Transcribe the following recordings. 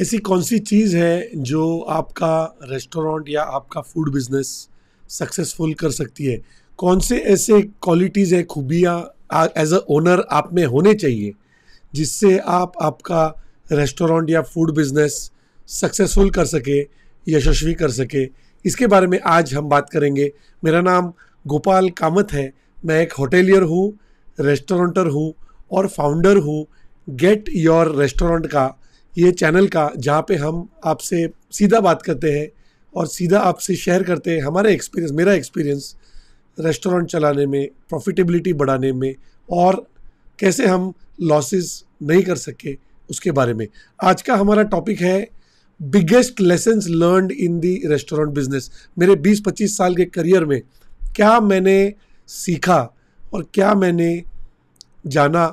ऐसी कौन सी चीज़ है जो आपका रेस्टोरेंट या आपका फूड बिजनेस सक्सेसफुल कर सकती है कौन से ऐसे क्वालिटीज़ है खूबियाँ एज अ ओनर आप में होने चाहिए जिससे आप आपका रेस्टोरेंट या फूड बिजनेस सक्सेसफुल कर सके यशस्वी कर सके इसके बारे में आज हम बात करेंगे मेरा नाम गोपाल कामत है मैं एक होटेलियर हूँ रेस्टोरेंटर हूँ और फाउंडर हूँ गेट योर रेस्टोरेंट का ये चैनल का जहाँ पे हम आपसे सीधा बात करते हैं और सीधा आपसे शेयर करते हैं हमारा एक्सपीरियंस मेरा एक्सपीरियंस रेस्टोरेंट चलाने में प्रॉफिटेबिलिटी बढ़ाने में और कैसे हम लॉसेस नहीं कर सके उसके बारे में आज का हमारा टॉपिक है biggest lesson learn in the restaurant business मेरे 20-25 साल के करियर में क्या मैंने सीखा और क्या मैंने जाना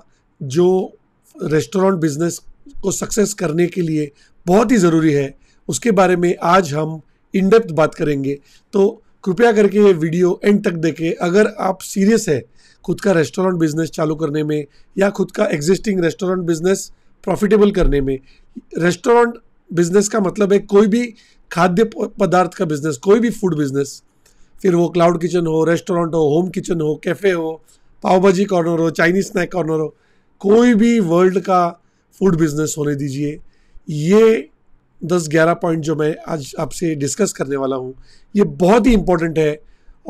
जो रेस्टोरेंट बिजनेस को सक्सेस करने के लिए बहुत ही ज़रूरी है उसके बारे में आज हम इन डेप्थ बात करेंगे तो कृपया करके ये वीडियो एंड तक देखें अगर आप सीरियस है खुद का रेस्टोरेंट बिजनेस चालू करने में या खुद का एग्जिस्टिंग रेस्टोरेंट बिजनेस प्रॉफिटेबल करने में रेस्टोरेंट बिजनेस का मतलब है कोई भी खाद्य पदार्थ का बिजनेस कोई भी फूड बिजनेस फिर वो क्लाउड किचन हो रेस्टोरेंट हो होम किचन हो कैफ़े हो पाव भाजी कॉर्नर हो चाइनीज स्नैक कॉर्नर हो कोई भी वर्ल्ड का फूड बिजनेस होने दीजिए ये दस ग्यारह पॉइंट जो मैं आज आपसे डिस्कस करने वाला हूँ ये बहुत ही इम्पोर्टेंट है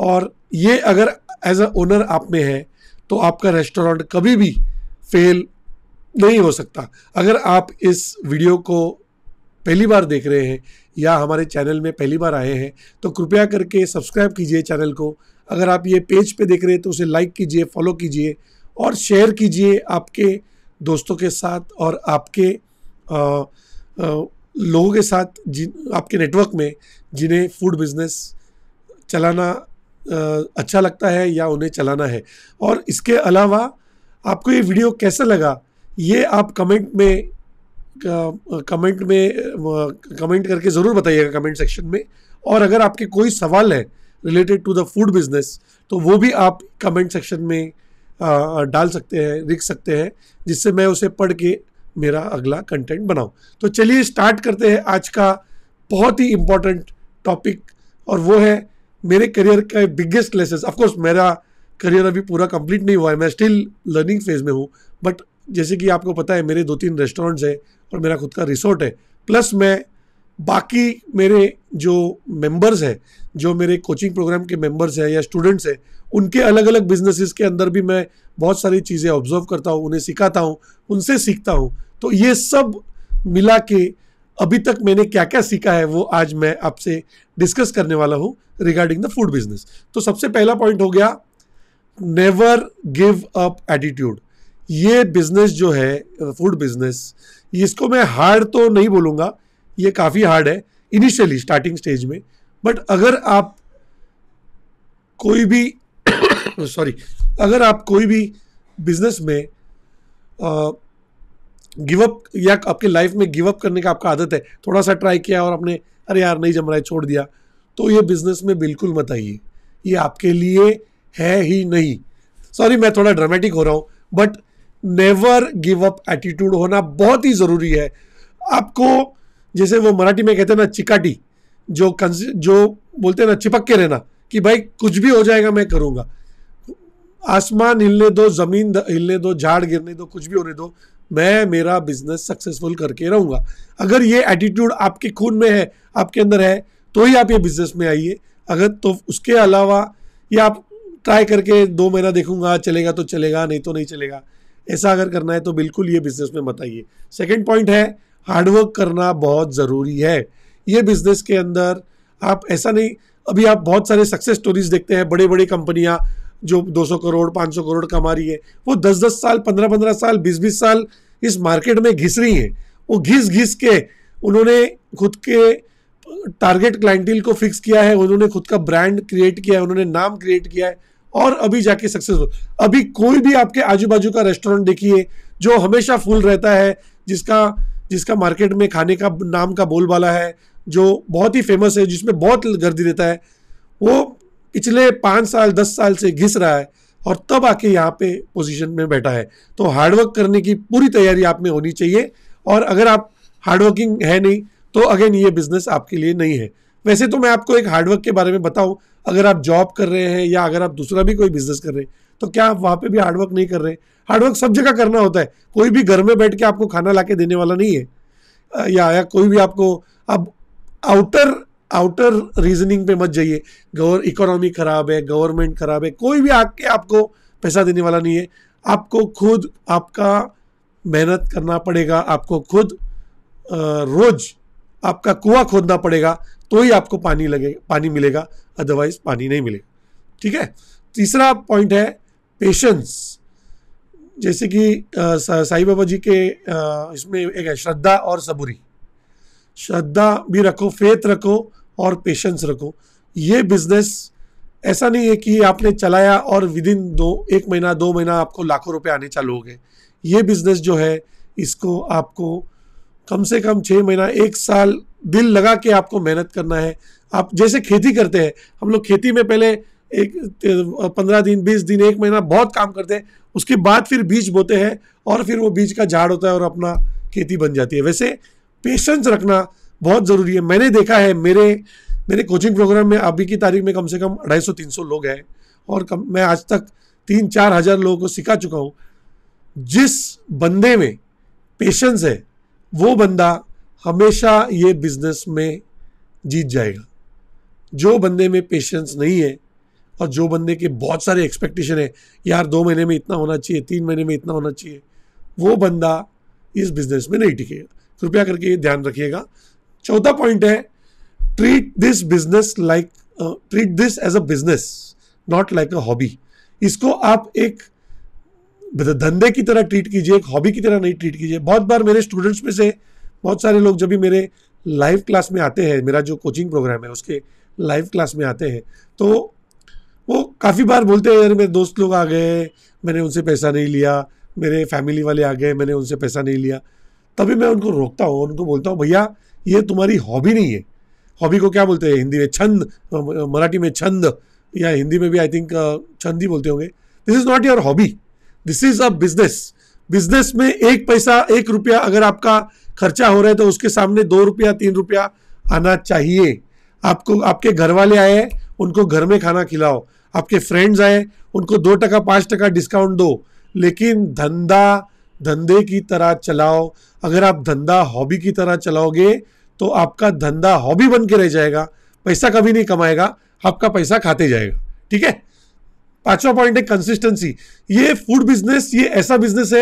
और ये अगर एज अ ओनर आप में है तो आपका रेस्टोरेंट कभी भी फेल नहीं हो सकता अगर आप इस वीडियो को पहली बार देख रहे हैं या हमारे चैनल में पहली बार आए हैं तो कृपया करके सब्सक्राइब कीजिए चैनल को अगर आप ये पेज पे देख रहे हैं तो उसे लाइक कीजिए फॉलो कीजिए और शेयर कीजिए आपके दोस्तों के साथ और आपके लोगों के साथ जिन आपके नेटवर्क में जिन्हें फूड बिजनेस चलाना अच्छा लगता है या उन्हें चलाना है और इसके अलावा आपको ये वीडियो कैसा लगा ये आप कमेंट में कमेंट में कमेंट करके ज़रूर बताइएगा कमेंट सेक्शन में और अगर आपके कोई सवाल है related to the food business तो वो भी आप कमेंट सेक्शन में डाल सकते हैं लिख सकते हैं जिससे मैं उसे पढ़ के मेरा अगला कंटेंट बनाऊँ तो चलिए स्टार्ट करते हैं आज का बहुत ही इम्पोर्टेंट टॉपिक और वो है मेरे करियर का बिगेस्ट लेसन ऑफकोर्स मेरा करियर अभी पूरा कंप्लीट नहीं हुआ है मैं स्टिल लर्निंग फेज में हूँ बट जैसे कि आपको पता है मेरे दो तीन रेस्टोरेंट्स हैं और मेरा खुद का रिसोर्ट है प्लस मैं बाकी मेरे जो मेंबर्स हैं जो मेरे कोचिंग प्रोग्राम के मेंबर्स हैं या स्टूडेंट्स हैं उनके अलग अलग बिजनेसिस के अंदर भी मैं बहुत सारी चीज़ें ऑब्जर्व करता हूँ उन्हें सिखाता हूँ उनसे सीखता हूँ तो ये सब मिला के अभी तक मैंने क्या क्या सीखा है वो आज मैं आपसे डिस्कस करने वाला हूँ रिगार्डिंग द फूड बिजनेस तो सबसे पहला पॉइंट हो गया नेवर गिव अप एटीट्यूड ये बिजनेस जो है फूड बिजनेस इसको मैं हार्ड तो नहीं बोलूँगा ये काफ़ी हार्ड है इनिशियली स्टार्टिंग स्टेज में बट अगर आप कोई भी सॉरी अगर आप कोई भी बिजनेस में गिव अप या आपके लाइफ में गिव अप करने का आपका आदत है थोड़ा सा ट्राई किया और आपने अरे यार नहीं जम रहा है छोड़ दिया तो ये बिजनेस में बिल्कुल मत आइए ये आपके लिए है ही नहीं सॉरी मैं थोड़ा ड्रामेटिक हो रहा हूँ but never give up attitude होना बहुत ही ज़रूरी है आपको जैसे वो मराठी में कहते हैं ना चिकाटी जो कंस जो बोलते हैं ना चिपक के रहना कि भाई कुछ भी हो जाएगा मैं करूँगा आसमान हिलने दो ज़मीन हिलने दो झाड़ गिरने दो कुछ भी होने दो मैं मेरा बिजनेस सक्सेसफुल करके रहूँगा अगर ये एटीट्यूड आपके खून में है आपके अंदर है तो ही आप ये बिज़नेस में आइए अगर तो उसके अलावा ये आप ट्राई करके दो महीना देखूंगा चलेगा तो चलेगा नहीं तो नहीं चलेगा ऐसा अगर करना है तो बिल्कुल ये बिज़नेस में मत आइए सेकेंड पॉइंट है हार्डवर्क करना बहुत ज़रूरी है ये बिज़नेस के अंदर आप ऐसा नहीं अभी आप बहुत सारे सक्सेस स्टोरीज देखते हैं बड़े बड़े कंपनियाँ जो 200 करोड़ 500 करोड़ कमा रही है वो 10-10 साल 15-15 साल 20-20 साल इस मार्केट में घिस रही हैं वो घिस घिस के उन्होंने खुद के टारगेट क्लाइंटिल को फिक्स किया है उन्होंने खुद का ब्रांड क्रिएट किया है उन्होंने नाम क्रिएट किया है और अभी जाके सक्सेसफुल अभी कोई भी आपके आजू बाजू का रेस्टोरेंट देखिए जो हमेशा फुल रहता है जिसका जिसका मार्केट में खाने का नाम का बोलबाला है जो बहुत ही फेमस है जिसमें बहुत गर्दी रहता है वो पिछले पाँच साल दस साल से घिस रहा है और तब आके यहाँ पे पोजीशन में बैठा है तो हार्डवर्क करने की पूरी तैयारी आप में होनी चाहिए और अगर आप हार्डवर्किंग है नहीं तो अगेन ये बिज़नेस आपके लिए नहीं है वैसे तो मैं आपको एक हार्डवर्क के बारे में बताऊं अगर आप जॉब कर रहे हैं या अगर आप दूसरा भी कोई बिज़नेस कर रहे हैं तो क्या आप वहाँ पे भी हार्डवर्क नहीं कर रहे हार्डवर्क सब जगह करना होता है कोई भी घर में बैठ के आपको खाना ला देने वाला नहीं है या, या कोई भी आपको अब आउटर आउटर रीजनिंग पे मत जाइए गवर इकोनॉमी ख़राब है गवर्नमेंट ख़राब है कोई भी आके आपको पैसा देने वाला नहीं है आपको खुद आपका मेहनत करना पड़ेगा आपको खुद रोज़ आपका कुआं खोदना पड़ेगा तो ही आपको पानी लगे पानी मिलेगा अदरवाइज पानी नहीं मिलेगा ठीक है तीसरा पॉइंट है पेशेंस जैसे कि साईं बाबा जी के आ, इसमें एक है श्रद्धा और सबूरी श्रद्धा भी रखो फेथ रखो और पेशेंस रखो ये बिजनेस ऐसा नहीं है कि आपने चलाया और विद इन दो एक महीना दो महीना आपको लाखों रुपए आने चालू हो गए ये बिज़नेस जो है इसको आपको कम से कम छः महीना एक साल दिल लगा के आपको मेहनत करना है आप जैसे खेती करते हैं हम लोग खेती में पहले एक पंद्रह दिन बीस दिन एक महीना बहुत काम करते हैं उसके बाद फिर बीज बोते हैं और फिर वो बीज का झाड़ होता है और अपना खेती बन जाती है वैसे पेशेंस रखना बहुत ज़रूरी है मैंने देखा है मेरे मेरे कोचिंग प्रोग्राम में अभी की तारीख में कम से कम अढ़ाई सौ तीन सौ लोग हैं और कम मैं आज तक तीन चार हज़ार लोगों को सिखा चुका हूँ जिस बंदे में पेशेंस है वो बंदा हमेशा ये बिजनेस में जीत जाएगा जो बंदे में पेशेंस नहीं है और जो बंदे के बहुत सारे एक्सपेक्टेशन है यार दो महीने में इतना होना चाहिए तीन महीने में इतना होना चाहिए वो बंदा इस बिज़नेस में नहीं टिकेगा कृपया करके ये ध्यान रखिएगा चौथा पॉइंट है treat this business like treat this as a business not like a hobby इसको आप एक धंधे की तरह ट्रीट कीजिए एक हॉबी की तरह नहीं ट्रीट कीजिए बहुत बार मेरे स्टूडेंट्स में से बहुत सारे लोग जब भी मेरे लाइव क्लास में आते हैं मेरा जो कोचिंग प्रोग्राम है उसके लाइव क्लास में आते हैं तो वो काफ़ी बार बोलते हैं यार मेरे दोस्त लोग आ गए मैंने उनसे पैसा नहीं लिया मेरे फैमिली वाले आ गए मैंने उनसे पैसा नहीं लिया तभी मैं उनको रोकता हूँ उनको बोलता हूँ भैया ये तुम्हारी हॉबी नहीं है हॉबी को क्या बोलते हैं हिंदी में छंद मराठी में छंद या हिंदी में भी आई थिंक छंद ही बोलते होंगे this is not your hobby this is a business business में एक पैसा एक रुपया अगर आपका खर्चा हो रहा है तो उसके सामने दो रुपया तीन रुपया आना चाहिए आपको आपके घर वाले आए उनको घर में खाना खिलाओ आपके फ्रेंड्स आए उनको दो टका पाँच टका डिस्काउंट दो लेकिन धंधा धंधे की तरह चलाओ अगर आप धंधा हॉबी की तरह चलाओगे तो आपका धंधा हॉबी बन के रह जाएगा पैसा कभी नहीं कमाएगा आपका पैसा खाते जाएगा ठीक है पांचवा पॉइंट है कंसिस्टेंसी ये फूड बिजनेस ये ऐसा बिजनेस है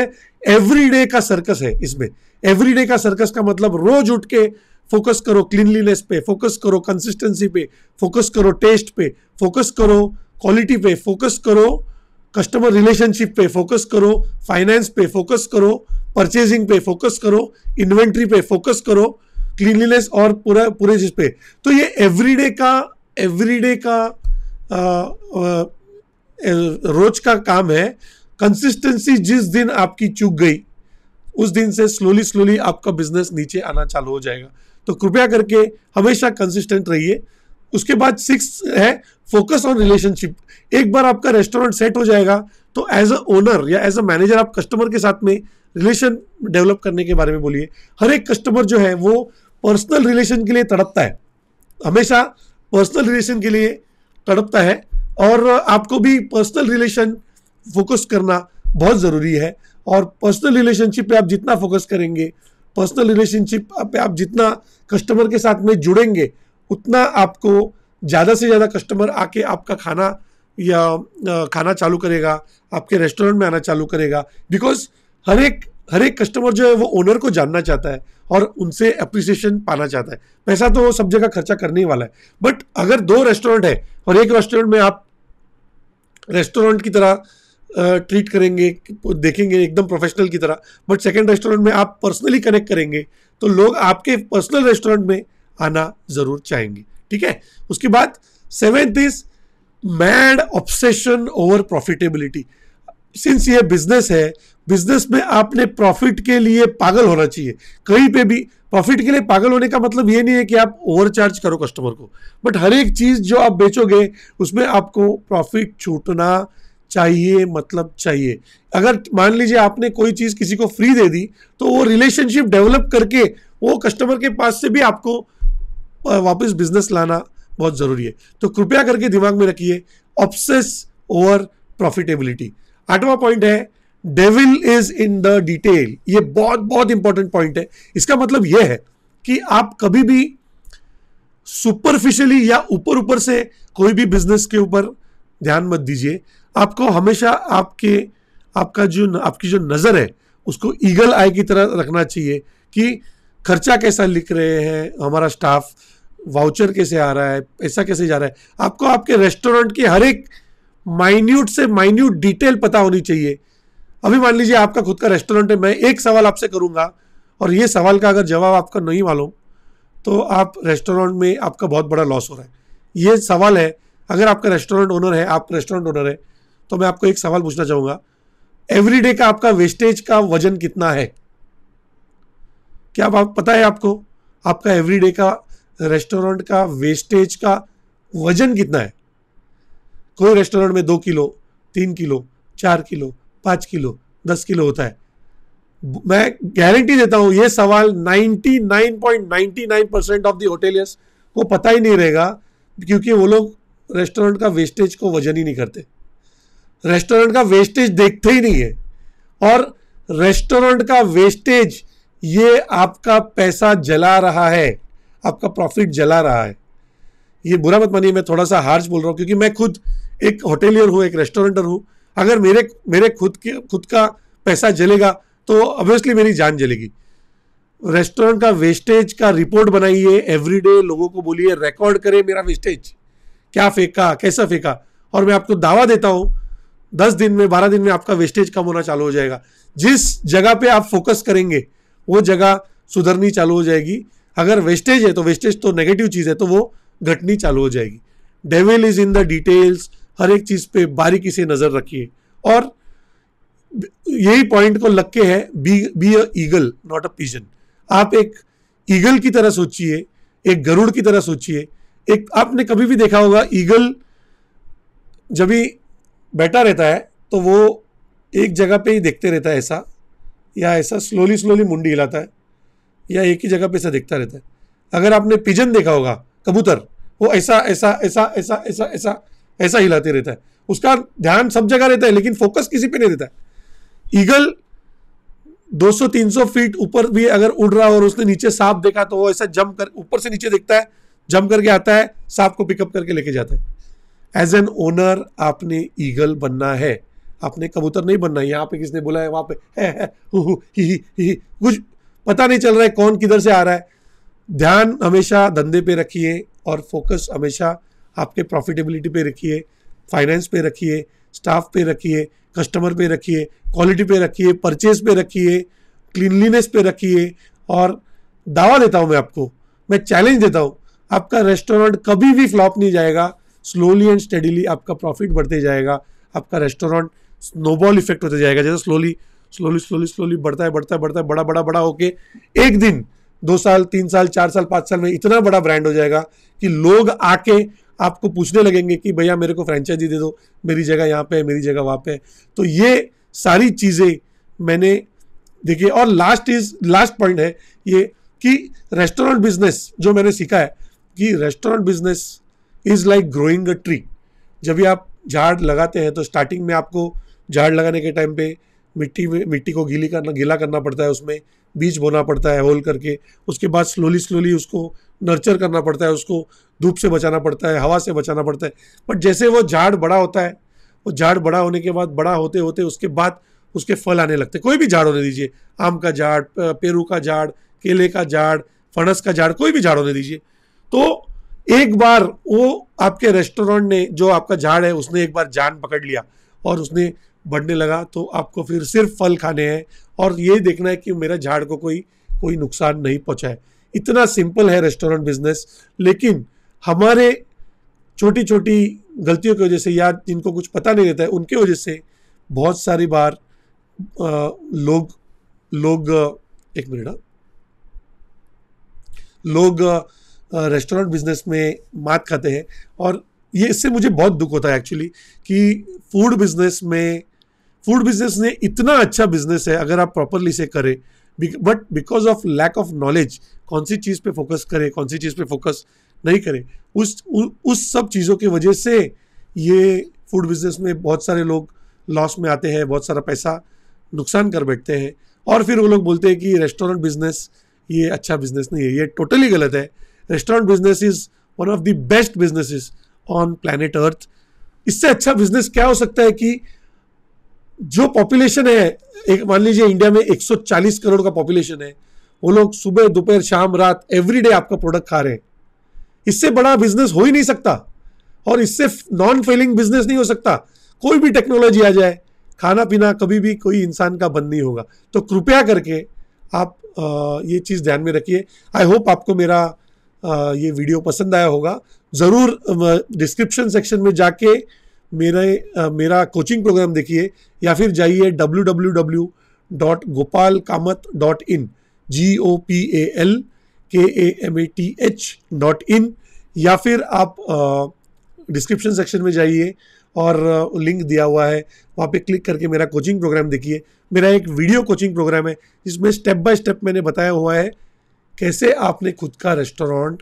एवरीडे का सर्कस है इसमें एवरीडे का सर्कस का मतलब रोज उठ के फोकस करो क्लीनलीनेस पे फोकस करो कंसिस्टेंसी पे फोकस करो टेस्ट पे फोकस करो क्वालिटी पे फोकस करो कस्टमर रिलेशनशिप पे फोकस करो फाइनेंस पे फोकस करो परचेजिंग पे फोकस करो इन्वेंट्री पे फोकस करो क्लीनलीनेस और पूरा पूरे चीज पे तो ये एवरीडे का एवरीडे का आ, आ, रोज का काम है कंसिस्टेंसी जिस दिन आपकी चूक गई उस दिन से स्लोली स्लोली आपका बिजनेस नीचे आना चालू हो जाएगा तो कृपया करके हमेशा कंसिस्टेंट रहिए उसके बाद सिक्स है फोकस ऑन रिलेशनशिप एक बार आपका रेस्टोरेंट सेट हो जाएगा तो एज अ ओनर या एज अ मैनेजर आप कस्टमर के साथ में रिलेशन डेवलप करने के बारे में बोलिए हर एक कस्टमर जो है वो पर्सनल रिलेशन के लिए तड़पता है हमेशा पर्सनल रिलेशन के लिए तड़पता है और आपको भी पर्सनल रिलेशन फोकस करना बहुत ज़रूरी है और पर्सनल रिलेशनशिप पे आप जितना फोकस करेंगे पर्सनल रिलेशनशिप पे आप जितना कस्टमर के साथ में जुड़ेंगे उतना आपको ज़्यादा से ज़्यादा कस्टमर आके आपका खाना या खाना चालू करेगा आपके रेस्टोरेंट में आना चालू करेगा बिकॉज हर एक हर एक कस्टमर जो है वो ओनर को जानना चाहता है और उनसे अप्रिसिएशन पाना चाहता है पैसा तो वो सब जगह खर्चा करने ही वाला है बट अगर दो रेस्टोरेंट है और एक रेस्टोरेंट में आप रेस्टोरेंट की तरह ट्रीट करेंगे देखेंगे एकदम प्रोफेशनल की तरह बट सेकेंड रेस्टोरेंट में आप पर्सनली कनेक्ट करेंगे तो लोग आपके पर्सनल रेस्टोरेंट में आना जरूर चाहेंगे ठीक है उसके बाद seventh is mad obsession over profitability since ये बिजनेस है बिजनेस में आपने प्रॉफिट के लिए पागल होना चाहिए कहीं पे भी प्रॉफिट के लिए पागल होने का मतलब ये नहीं है कि आप ओवरचार्ज करो कस्टमर को बट हर एक चीज़ जो आप बेचोगे उसमें आपको प्रॉफिट छूटना चाहिए मतलब चाहिए अगर मान लीजिए आपने कोई चीज़ किसी को फ्री दे दी तो वो रिलेशनशिप डेवलप करके वो कस्टमर के पास से भी आपको और वापस बिजनेस लाना बहुत ज़रूरी है तो कृपया करके दिमाग में रखिए ऑप्सेस ओवर प्रॉफिटेबिलिटी आठवां पॉइंट है devil is in the detail ये बहुत बहुत इंपॉर्टेंट पॉइंट है इसका मतलब ये है कि आप कभी भी सुपरफिशियली या ऊपर ऊपर से कोई भी बिजनेस के ऊपर ध्यान मत दीजिए आपको हमेशा आपके आपका जो आपकी जो नज़र है उसको ईगल आई की तरह रखना चाहिए कि खर्चा कैसा लिख रहे हैं हमारा स्टाफ वाउचर कैसे आ रहा है पैसा कैसे जा रहा है आपको आपके रेस्टोरेंट की हर एक माइन्यूट से माइन्यूट डिटेल पता होनी चाहिए अभी मान लीजिए आपका खुद का रेस्टोरेंट है मैं एक सवाल आपसे करूंगा और ये सवाल का अगर जवाब आपका नहीं मालूम तो आप रेस्टोरेंट में आपका बहुत बड़ा लॉस हो रहा है ये सवाल है अगर आपका रेस्टोरेंट ओनर है आप रेस्टोरेंट ओनर है तो मैं आपको एक सवाल पूछना चाहूँगा एवरीडे का आपका वेस्टेज का वजन कितना है क्या आप पता है आपको आपका एवरीडे का रेस्टोरेंट का वेस्टेज का वजन कितना है कोई रेस्टोरेंट में दो किलो तीन किलो चार किलो पाँच किलो दस किलो होता है मैं गारंटी देता हूँ ये सवाल 99.99 परसेंट ऑफ दी होटेलियर्स को पता ही नहीं रहेगा क्योंकि वो लोग रेस्टोरेंट का वेस्टेज को वजन ही नहीं करते रेस्टोरेंट का वेस्टेज देखते ही नहीं है और रेस्टोरेंट का वेस्टेज ये आपका पैसा जला रहा है आपका प्रॉफिट जला रहा है ये बुरा मत मानिए मैं थोड़ा सा हार्ज बोल रहा हूँ क्योंकि मैं खुद एक होटेलियर हूँ एक रेस्टोरेंटर हूँ अगर मेरे मेरे खुद के खुद का पैसा जलेगा तो ऑब्वियसली मेरी जान जलेगी रेस्टोरेंट का वेस्टेज का रिपोर्ट बनाइए एवरीडे लोगों को बोलिए रिकॉर्ड करें मेरा वेस्टेज क्या फेंका कैसा फेंका और मैं आपको दावा देता हूँ दस दिन में बारह दिन में आपका वेस्टेज कम होना चालू हो जाएगा जिस जगह पे आप फोकस करेंगे वो जगह सुधरनी चालू हो जाएगी अगर वेस्टेज है तो वेस्टेज तो नेगेटिव चीज़ है तो वो घटनी चालू हो जाएगी devil is in the details हर एक चीज़ पे बारीकी से नज़र रखिए और यही पॉइंट को लग के है be be a eagle not a pigeon आप एक ईगल की तरह सोचिए एक गरुड़ की तरह सोचिए एक आपने कभी भी देखा होगा ईगल जब भी बैठा रहता है तो वो एक जगह पे ही देखते रहता है ऐसा या ऐसा स्लोली स्लोली मुंडी हिलाता है या एक ही जगह पे ऐसा दिखता रहता है अगर आपने पिजन देखा होगा कबूतर वो ऐसा ऐसा ऐसा ऐसा ऐसा ऐसा ऐसा हिलाते रहता है उसका ध्यान सब जगह रहता है लेकिन फोकस किसी पे नहीं रहता है ईगल 200-300 फीट ऊपर भी अगर उड़ रहा हो और उसने नीचे सांप देखा तो वो ऐसा जम कर ऊपर से नीचे देखता है जम करके आता है सांप को पिकअप करके लेके जाता है एज एन ओनर आपने ईगल बनना है आपने कबूतर नहीं बनना है यहाँ पे किसने बोला है वहां पे है, है, हु, हु, ही, ही, ही, कुछ पता नहीं चल रहा है कौन किधर से आ रहा है ध्यान हमेशा धंधे पे रखिए और फोकस हमेशा आपके प्रॉफिटेबिलिटी पे रखिए फाइनेंस पे रखिए स्टाफ पे रखिए कस्टमर पे रखिए क्वालिटी पे रखिए परचेज पे रखिए क्लीनलीनेस पे रखिए और दावा देता हूँ मैं आपको मैं चैलेंज देता हूँ आपका रेस्टोरेंट कभी भी फ्लॉप नहीं जाएगा स्लोली एंड स्टडीली आपका प्रॉफिट बढ़ते जाएगा आपका रेस्टोरेंट स्नोबॉल इफेक्ट होते जाएगा जैसे स्लोली स्लोली स्लोली स्लोली बढ़ता है बढ़ता है बढ़ता है बड़ा बड़ा बड़ा होके एक दिन दो साल तीन साल चार साल पाँच साल में इतना बड़ा ब्रांड हो जाएगा कि लोग आके आपको पूछने लगेंगे कि भैया मेरे को फ्रेंचाइजी दे दो मेरी जगह यहाँ पे है मेरी जगह वहाँ पे है तो ये सारी चीज़ें मैंने देखिए और लास्ट इज लास्ट पॉइंट है ये कि रेस्टोरेंट बिजनेस जो मैंने सीखा है कि restaurant business is like growing a tree जब भी आप झाड़ लगाते हैं तो स्टार्टिंग में आपको झाड़ लगाने के टाइम पे मिट्टी में मिट्टी को गीली करना गीला करना पड़ता है उसमें बीज बोना पड़ता है होल करके उसके बाद स्लोली स्लोली उसको नर्चर करना पड़ता है उसको धूप से बचाना पड़ता है हवा से बचाना पड़ता है बट जैसे वो झाड़ बड़ा होता है वो झाड़ बड़ा होने के बाद बड़ा होते होते उसके बाद उसके फल आने लगते कोई भी झाड़ होने दीजिए आम का झाड़ पेरू का झाड़ केले का झाड़ फणस का झाड़ कोई भी झाड़ होने दीजिए तो एक बार वो आपके रेस्टोरेंट ने जो आपका झाड़ है उसने एक बार जान पकड़ लिया और उसने बढ़ने लगा तो आपको फिर सिर्फ फल खाने हैं और ये देखना है कि मेरा झाड़ को कोई कोई नुकसान नहीं पहुँचाए इतना सिंपल है रेस्टोरेंट बिजनेस लेकिन हमारे छोटी छोटी गलतियों की वजह से या जिनको कुछ पता नहीं रहता है उनकी वजह से बहुत सारी बार आ, लोग लोग एक मिनट हाँ। लोग रेस्टोरेंट बिजनेस में मात खाते हैं और ये इससे मुझे बहुत दुख होता है एक्चुअली कि फूड बिजनेस में फूड बिजनेस ने इतना अच्छा बिजनेस है अगर आप प्रॉपरली से करें but because of lack of knowledge कौन सी चीज़ पे फोकस करें कौन सी चीज़ पे फोकस नहीं करें उस उ, उस सब चीज़ों की वजह से ये फूड बिजनेस में बहुत सारे लोग लॉस में आते हैं बहुत सारा पैसा नुकसान कर बैठते हैं और फिर वो लोग बोलते हैं कि रेस्टोरेंट बिजनेस ये अच्छा बिजनेस नहीं है ये टोटली गलत है restaurant business is one of the best businesses on planet earth इससे अच्छा बिजनेस क्या हो सकता है कि जो पॉपुलेशन है एक मान लीजिए इंडिया में 140 करोड़ का पॉपुलेशन है वो लोग सुबह दोपहर शाम रात एवरीडे आपका प्रोडक्ट खा रहे हैं इससे बड़ा बिजनेस हो ही नहीं सकता और इससे नॉन फेलिंग बिजनेस नहीं हो सकता कोई भी टेक्नोलॉजी आ जाए खाना पीना कभी भी कोई इंसान का बंद नहीं होगा तो कृपया करके आप ये चीज़ ध्यान में रखिए आई होप आपको मेरा ये वीडियो पसंद आया होगा ज़रूर डिस्क्रिप्शन सेक्शन में जाके मेरे मेरा कोचिंग प्रोग्राम देखिए या फिर जाइए W W W dot Gopal Kamath dot in G O P A L K A M A T H dot in या फिर आप डिस्क्रिप्शन सेक्शन में जाइए और लिंक दिया हुआ है वहाँ पे क्लिक करके मेरा कोचिंग प्रोग्राम देखिए मेरा एक वीडियो कोचिंग प्रोग्राम है जिसमें स्टेप बाय स्टेप मैंने बताया हुआ है कैसे आपने खुद का रेस्टोरेंट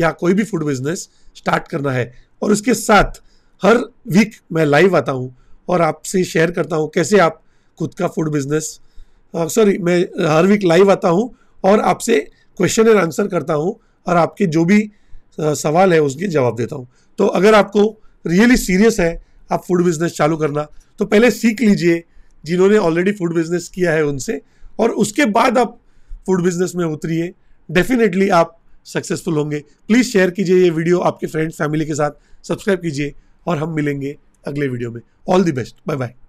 या कोई भी फूड बिजनेस स्टार्ट करना है और उसके साथ हर वीक मैं लाइव आता हूँ और आपसे शेयर करता हूँ कैसे आप खुद का फूड बिजनेस सॉरी मैं हर वीक लाइव आता हूँ और आपसे क्वेश्चन एंड आंसर करता हूँ और आपके जो भी सवाल है उसके जवाब देता हूँ तो अगर आपको रियली सीरियस है आप फूड बिजनेस चालू करना तो पहले सीख लीजिए जिन्होंने ऑलरेडी फूड बिजनेस किया है उनसे और उसके बाद आप फूड बिजनेस में उतरिए डेफिनेटली आप सक्सेसफुल होंगे प्लीज़ शेयर कीजिए ये वीडियो आपके फ्रेंड्स फैमिली के साथ सब्सक्राइब कीजिए और हम मिलेंगे अगले वीडियो में all the best bye bye